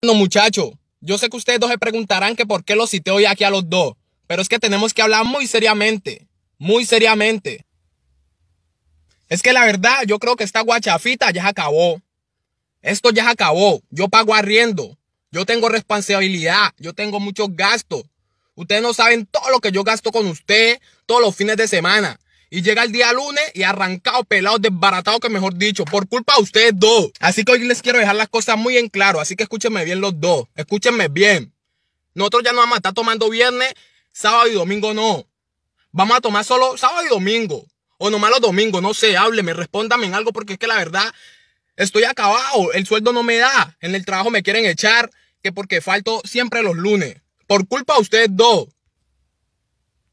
No muchachos, yo sé que ustedes dos se preguntarán que por qué los cité hoy aquí a los dos, pero es que tenemos que hablar muy seriamente, muy seriamente. Es que la verdad, yo creo que esta guachafita ya se acabó. Esto ya se acabó. Yo pago arriendo. Yo tengo responsabilidad. Yo tengo muchos gastos. Ustedes no saben todo lo que yo gasto con usted todos los fines de semana. Y llega el día lunes y arrancado, pelado, desbaratado, que mejor dicho, por culpa de ustedes dos. Así que hoy les quiero dejar las cosas muy en claro. Así que escúchenme bien los dos. Escúchenme bien. Nosotros ya no vamos a estar tomando viernes, sábado y domingo no. Vamos a tomar solo sábado y domingo. O nomás los domingos, no sé, hábleme, respóndame en algo porque es que la verdad estoy acabado. El sueldo no me da. En el trabajo me quieren echar que porque falto siempre los lunes. Por culpa de ustedes dos.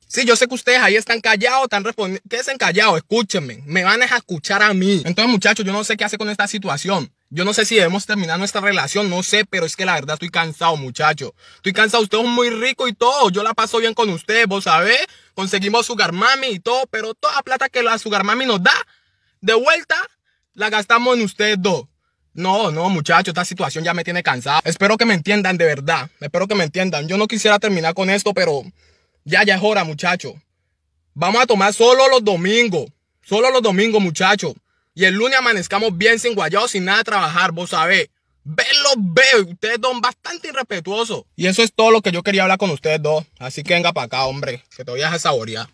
Sí, yo sé que ustedes ahí están callados, están respondiendo. en callados, escúchenme. Me van a escuchar a mí. Entonces, muchachos, yo no sé qué hacer con esta situación. Yo no sé si debemos terminar nuestra relación, no sé, pero es que la verdad estoy cansado, muchachos. Estoy cansado, usted son muy rico y todo. Yo la paso bien con ustedes, vos sabés. Conseguimos Sugar Mami y todo, pero toda plata que la Sugar Mami nos da, de vuelta, la gastamos en ustedes dos. No, no, muchachos, esta situación ya me tiene cansado. Espero que me entiendan, de verdad. Espero que me entiendan. Yo no quisiera terminar con esto, pero ya, ya es hora, muchachos. Vamos a tomar solo los domingos. Solo los domingos, muchachos. Y el lunes amanezcamos bien sin guayado, sin nada de trabajar, vos sabés. los veo. Ustedes son bastante irrespetuosos. Y eso es todo lo que yo quería hablar con ustedes dos. Así que venga para acá, hombre. Que te voy a saborear.